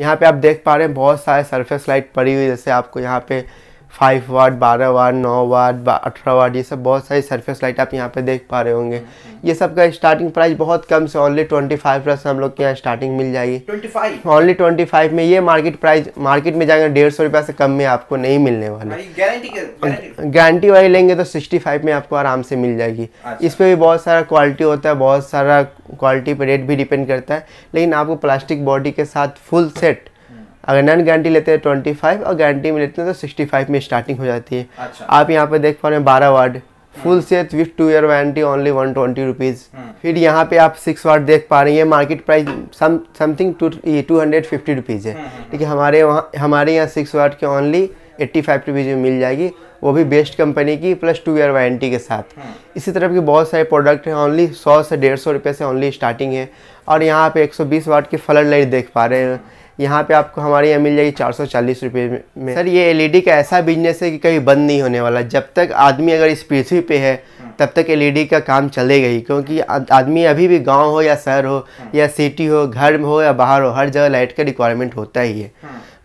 यहाँ पे आप देख पा रहे हैं बहुत सारे सरफेस लाइट पड़ी हुई जैसे आपको यहाँ पे फाइव वाट बारह वाट नौ वाट अठारह वाट ये सब बहुत सारी सरफेस लाइट आप यहाँ पे देख पा रहे होंगे ये सब का स्टार्टिंग प्राइस बहुत कम से ओनली ट्वेंटी फाइव प्लस हम लोग के यहाँ स्टार्टिंग मिल जाएगी ओनली ट्वेंटी फाइव में ये मार्केट प्राइस मार्केट में जाएंगे डेढ़ सौ रुपये से कम में आपको नहीं मिलने वाला गारंटी वाली लेंगे तो सिक्सटी फाइव में आपको आराम से मिल जाएगी अच्छा। इस पर भी बहुत सारा क्वालिटी होता है बहुत सारा क्वालिटी पर रेट भी डिपेंड करता है लेकिन आपको प्लास्टिक बॉडी के साथ फुल सेट अगर नॉन गारंटी लेते हैं ट्वेंटी फाइव और गारंटी में लेते हैं तो सिक्सटी फाइव में स्टार्टिंग हो जाती है अच्छा। आप यहाँ पे देख पा रहे हैं बारह watt full set with two year warranty only one twenty rupees फिर यहाँ पे आप सिक्स वार्ड देख पा रही हैं market price something two two hundred fifty rupees है हम्म, हम्म, ठीक है हम्म। हमारे वहाँ हमारे यहाँ सिक्स वार्ड के ओनली एट्टी फाइव रुपीज़ में मिल जाएगी वो भी बेस्ट कंपनी की प्लस टू ईयर वारंटी के साथ इसी तरह के बहुत सारे प्रोडक्ट हैं ओनली सौ से डेढ़ सौ रुपये से ओनली स्टार्टिंग है और यहाँ पे एक सौ बीस वाट की फ्लड लाइट देख पा रहे हैं यहाँ पे आपको हमारे यहाँ मिल जाएगी चार सौ चालीस रुपये में सर ये एलईडी e का ऐसा बिजनेस है कि कभी बंद नहीं होने वाला जब तक आदमी अगर इस पृथ्वी पे है तब तक एलईडी e का काम चलेगा ही क्योंकि आदमी अभी भी गांव हो या शहर हो या सिटी हो घर हो या बाहर हो हर जगह लाइट का रिक्वायरमेंट होता ही है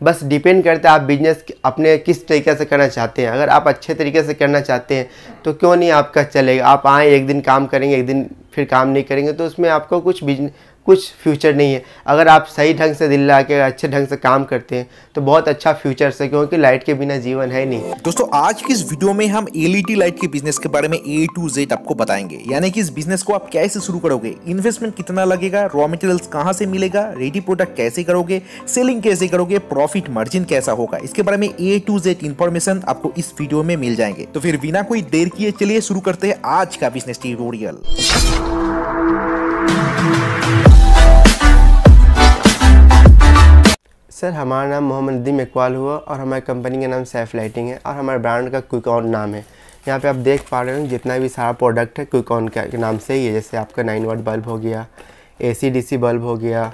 बस डिपेंड करता है आप बिजनेस अपने किस तरीके से करना चाहते हैं अगर आप अच्छे तरीके से करना चाहते हैं तो क्यों नहीं आपका चलेगा आप आएँ एक दिन काम करेंगे एक दिन फिर काम नहीं करेंगे तो उसमें आपको कुछ बिजनेस कुछ फ्यूचर नहीं है अगर आप सही ढंग से दिल लगा के अच्छे ढंग से काम करते हैं तो बहुत अच्छा फ्यूचर है क्योंकि लाइट के बिना जीवन है नहीं दोस्तों आज की इस वीडियो में हम एलईडी लाइट के बिजनेस के बारे में ए टू जेड आपको बताएंगे यानी कि इस बिजनेस को आप कैसे शुरू करोगे इन्वेस्टमेंट कितना लगेगा रॉ मटेरियल्स कहाँ से मिलेगा रेडी प्रोडक्ट कैसे करोगे सेलिंग कैसे करोगे प्रॉफिट मार्जिन कैसा होगा इसके बारे में ए टू जेड इन्फॉर्मेशन आपको इस वीडियो में मिल जाएंगे तो फिर बिना कोई देर किए चलिए शुरू करते हैं आज का बिजनेस ट्यूटोरियल सर हमारा नाम मोहम्मद नदीम इकबाल हुआ और हमारी कंपनी का नाम सैफ लाइटिंग है और हमारे ब्रांड का क्विक ऑन नाम है यहाँ पे आप देख पा रहे हो जितना भी सारा प्रोडक्ट है क्विक ऑन के नाम से ही है जैसे आपका नाइन वाट बल्ब हो गया ए सी डी सी बल्ब हो गया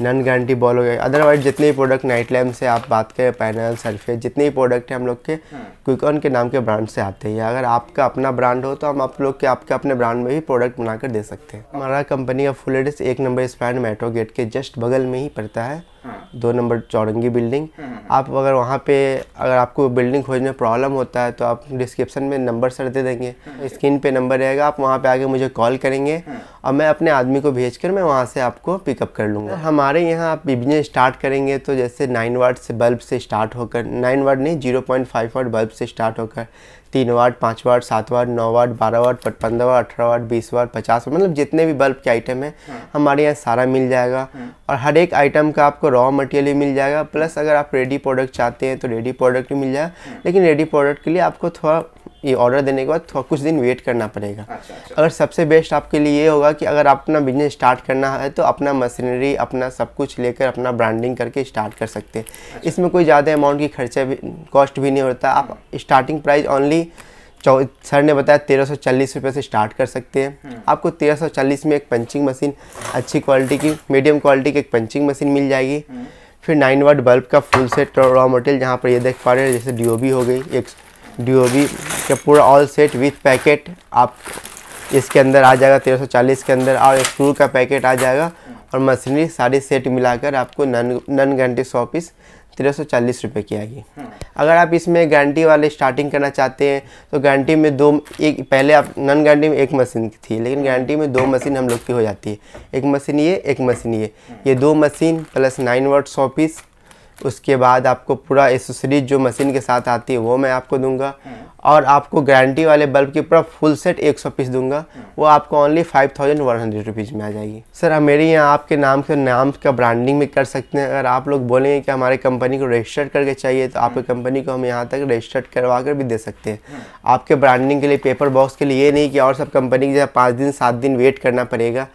नन गारंटी बॉल हो गया अदरवाइज जितने भी प्रोडक्ट नाइट लैम्प से आप बात करें पैनल सरफेस जितने भी प्रोडक्ट हैं हम लोग के हाँ। क्विक ऑन के नाम के ब्रांड से आते हैं अगर आपका अपना ब्रांड हो तो हम आप लोग के आपके अपने ब्रांड में भी प्रोडक्ट बनाकर दे सकते हैं हमारा कंपनी का फुल एड्रेस एक नंबर स्पैंड मेट्रो गेट के जस्ट बगल में ही पड़ता है हाँ। दो नंबर चौरंगी बिल्डिंग आप अगर वहाँ पे अगर आपको बिल्डिंग खोजने में प्रॉब्लम होता है तो आप डिस्क्रिप्शन में नंबर सर दे देंगे स्क्रीन पे नंबर रहेगा आप वहाँ पे आके मुझे कॉल करेंगे और मैं अपने आदमी को भेज कर मैं वहाँ से आपको पिकअप कर लूँगा हमारे यहाँ आप बिजनेस स्टार्ट करेंगे तो जैसे नाइन वाट से बल्ब से स्टार्ट होकर नाइन वाट नहीं zero point five watt bulb से स्टार्ट होकर तीन वाट पाँच वाट सात वाट नौ वाट बारह वाट पंद्रह वाट अठारह वाट बीस वाट पचास वाट मतलब जितने भी बल्ब के आइटम है हाँ। हमारे यहाँ सारा मिल जाएगा हाँ। और हर एक आइटम का आपको रॉ मटेरियल तो भी मिल जाएगा प्लस अगर आप रेडी प्रोडक्ट चाहते हैं तो रेडी प्रोडक्ट भी मिल जाएगा लेकिन रेडी प्रोडक्ट के लिए आपको थोड़ा ये ऑर्डर देने के बाद थोड़ा कुछ दिन वेट करना पड़ेगा अच्छा, अच्छा। अगर सबसे बेस्ट आपके लिए ये होगा कि अगर आप अपना बिजनेस स्टार्ट करना है तो अपना मशीनरी अपना सब कुछ लेकर अपना ब्रांडिंग करके स्टार्ट कर सकते हैं अच्छा। इसमें कोई ज़्यादा अमाउंट की खर्चा भी कॉस्ट भी नहीं होता आप स्टार्टिंग प्राइस ओनली चौ सर ने बताया तेरह सौ चालीस रुपये से स्टार्ट कर सकते हैं हम्म। आपको तेरह सौ चालीस में एक पंचिंग मशीन अच्छी क्वालिटी की मीडियम क्वालिटी की एक पंचिंग मशीन मिल जाएगी हम्म। फिर नाइन वाट बल्ब का फुल सेट रॉ मटेरियल जहाँ पर ये देख पा रहे हैं जैसे डी हो गई एक डी ओ का पूरा ऑल सेट विथ पैकेट आप इसके अंदर आ जाएगा 1340 के अंदर और स्क्रू का पैकेट आ जाएगा और मशीनरी सारी सेट मिलाकर आपको नन नन गारंटी सौ पीस तेरह सौ चालीस रुपये की आएगी अगर आप इसमें गारंटी वाले स्टार्टिंग करना चाहते हैं तो गारंटी में दो एक पहले आप नन गारंटी में एक मशीन की थी लेकिन गारंटी में दो मशीन हम लोग की हो जाती है एक मशीन ये एक मशीन ये ये दो मशीन प्लस नाइन वर्ड सौ पीस उसके बाद आपको पूरा एसेसरीज जो मशीन के साथ आती है वो मैं आपको दूंगा हम्म। और आपको गारंटी वाले बल्ब की पूरा फुल सेट 100 पीस दूंगा हम्म। वो आपको only five thousand one hundred rupees में आ जाएगी सर हम मेरे यहाँ आपके नाम से नाम का ब्रांडिंग भी कर सकते हैं अगर आप लोग बोलेंगे कि हमारे कंपनी को रजिस्टर्ड करके चाहिए तो आपकी कंपनी हम्म। को हम यहाँ तक रजिस्टर्ड करवा कर भी दे सकते हैं आपके ब्रांडिंग के लिए पेपर बॉक्स के लिए ये नहीं कि और सब कंपनी के जैसे पाँच दिन सात दिन वेट करना पड़ेगा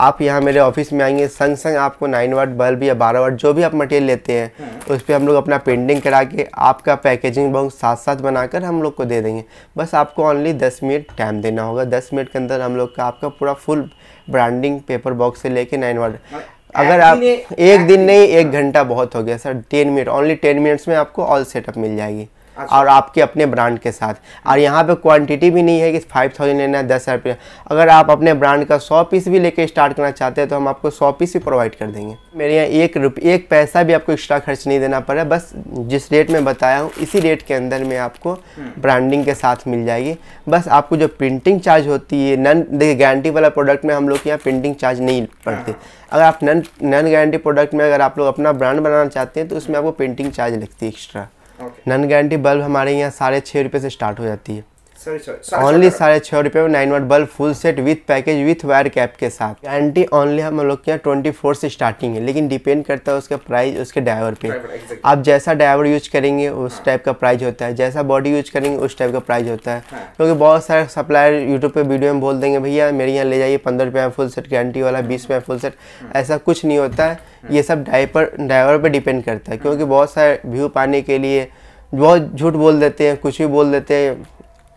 आप यहाँ मेरे ऑफिस में आएंगे संग संग आपको नाइन वाट बल्ब या बारह वाट जो भी आप मटेरियल लेते हैं हम्म। उस पर हम लोग अपना पेंटिंग करा के आपका पैकेजिंग बॉक्स साथ साथ बनाकर हम लोग को दे देंगे बस आपको ओनली दस मिनट टाइम देना होगा दस मिनट के अंदर हम लोग का आपका पूरा फुल ब्रांडिंग पेपर बॉक्स से लेके नाइन वाट मतलब अगर आप एक दिन नहीं एक घंटा बहुत हो गया sir ten minute only ten minutes में आपको ऑल सेटअप मिल जाएगी अच्छा। और आपके अपने ब्रांड के साथ और यहाँ पे क्वांटिटी भी नहीं है कि फाइव थाउजेंड लेना है दस हज़ार रुपया अगर आप अपने ब्रांड का सौ पीस भी लेके स्टार्ट करना चाहते हैं तो हम आपको सौ पीस भी प्रोवाइड कर देंगे मेरे यहाँ एक रुप एक पैसा भी आपको एक्स्ट्रा खर्च नहीं देना पड़ा बस जिस रेट में बताया हूँ इसी रेट के अंदर में आपको ब्रांडिंग हम्म। के साथ मिल जाएगी बस आपको जो प्रिंटिंग चार्ज होती है नन देखिए गारंटी वाला प्रोडक्ट में हम लोग के यहाँ प्रिंटिंग चार्ज नहीं पड़ते हाँ। अगर आप नन नन गारंटी प्रोडक्ट में अगर आप लोग अपना ब्रांड बनाना चाहते हैं तो उसमें आपको प्रिंटिंग चार्ज लगती है एक्स्ट्रा नन गारंटी बल्ब हमारे यहाँ साढ़े छः रुपये से स्टार्ट हो जाती है ओनली साढ़े छः रुपये में nine watt bulb full set with package with wire cap के साथ गारंटी ओनली हम लोग के यहाँ ट्वेंटी फोर से स्टार्टिंग है लेकिन डिपेंड करता है उसका प्राइस उसके ड्राइवर पे आप जैसा ड्राइवर यूज करेंगे उस टाइप हाँ। का प्राइस होता है जैसा बॉडी यूज करेंगे उस टाइप का प्राइस होता है हाँ। क्योंकि बहुत सारे सप्लायर यूट्यूब पर वीडियो में बोल देंगे भैया मेरे यहाँ ले जाइए पंद्रह रुपये में फुल सेट गारंटी वाला बीस रुपये फुल सेट ऐसा कुछ नहीं होता है हाँ। ये सब ड्राइवर ड्राइवर पर डिपेंड करता है क्योंकि बहुत सारे व्यू पाने के लिए बहुत झूठ बोल देते हैं कुछ भी बोल देते हैं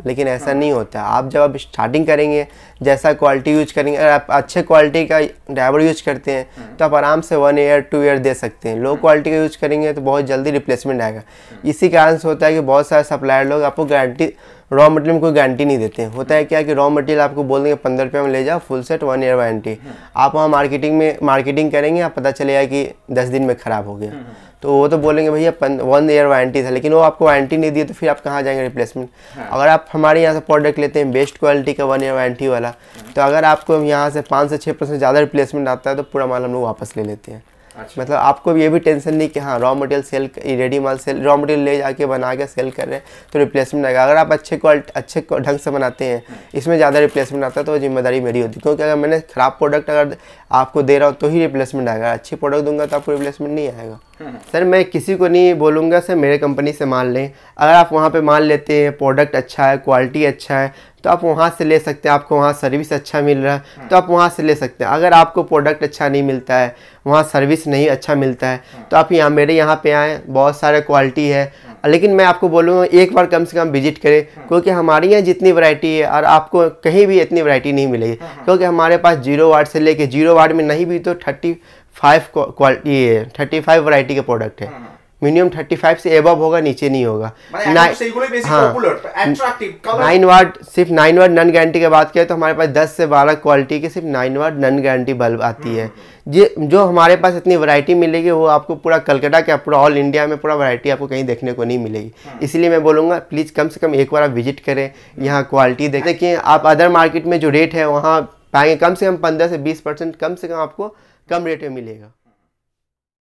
लेकिन ऐसा हाँ। नहीं होता आप जब आप स्टार्टिंग करेंगे जैसा क्वालिटी यूज करेंगे अगर आप अच्छे क्वालिटी का ड्राइवर यूज करते हैं हाँ। तो आप आराम से वन ईयर टू ईयर दे सकते हैं लो क्वालिटी हाँ। का यूज करेंगे तो बहुत जल्दी रिप्लेसमेंट आएगा इसी कारण से होता है कि बहुत सारे सप्लायर लोग आपको गारंटी रॉ मटेरियल में कोई गारंटी नहीं देते होता है क्या कि रॉ मटेरियल आपको बोल देंगे पंद्रह रुपये में ले जाओ full set one year warranty आप वहाँ मार्केटिंग में मार्केटिंग करेंगे आप पता चलेगा कि दस दिन में ख़राब हो गया तो वो तो बोलेंगे भैया वन ईयर वारंटी था लेकिन वो आपको वारंटी नहीं दिए तो फिर आप कहाँ जाएंगे रिप्लेसमेंट हाँ। अगर आप हमारे यहाँ से प्रोडक्ट लेते हैं बेस्ट क्वालिटी का वन ईयर वारंटी वाला हाँ। तो अगर आपको यहाँ से पाँच से छः परसेंट ज़्यादा रिप्लेसमेंट आता है तो पूरा माल हम लोग वापस ले लेते हैं अच्छा। मतलब आपको ये भी टेंशन नहीं कि हाँ रॉ मटेरियल सेल रेडी माल सेल रॉ मटेरियल ले जाके बना के सेल कर रहे हैं तो रिप्लेसमेंट आएगा अगर आप अच्छे क्वालिटी अच्छे ढंग से बनाते हैं इसमें ज़्यादा रिप्लेसमेंट आता है तो जिम्मेदारी मेरी होती है क्योंकि अगर मैंने ख़राब प्रोडक्ट अगर आपको दे रहा हूँ तो ही रिप्लेसमेंट आएगा अच्छी प्रोडक्ट दूंगा तो आपको रिप्लेसमेंट नहीं आएगा हाँ, हाँ। सर मैं किसी को नहीं बोलूँगा सर मेरे कंपनी से माल लें अगर आप वहाँ पर माल लेते हैं प्रोडक्ट अच्छा है क्वालिटी अच्छा है तो आप वहाँ से ले सकते हैं आपको वहाँ सर्विस अच्छा मिल रहा है हाँ। तो आप वहाँ से ले सकते हैं अगर आपको प्रोडक्ट अच्छा नहीं मिलता है वहाँ सर्विस नहीं अच्छा मिलता है हाँ। तो आप यहाँ मेरे यहाँ पे आएँ बहुत सारे क्वालिटी है हाँ। लेकिन मैं आपको बोलूँगा एक बार कम से कम विजिट करें क्योंकि हमारे यहाँ जितनी वैरायटी है और आपको कहीं भी इतनी वैरायटी नहीं मिलेगी क्योंकि हमारे पास जीरो वार्ड से लेके जीरो वार्ड में नहीं भी तो thirty five quality thirty five variety के प्रोडक्ट है मिनिमम 35 से एबव होगा नीचे नहीं होगा नाइन वाट हाँ। तो सिर्फ नाइन वाट नन गारंटी की बात करें तो हमारे पास 10 से 12 क्वालिटी की सिर्फ nine watt non guarantee bulb आती है जे जो हमारे पास इतनी वैरायटी मिलेगी वो आपको पूरा कलकत्ता के पूरा ऑल इंडिया में पूरा वैरायटी आपको कहीं देखने को नहीं मिलेगी हाँ। इसलिए मैं बोलूँगा प्लीज़ कम से कम एक बार आप विजिट करें यहाँ क्वालिटी देखें कि आप अदर मार्केट में जो रेट है वहाँ पाएंगे कम से कम पंद्रह से बीस परसेंट कम से कम आपको कम रेट में मिलेगा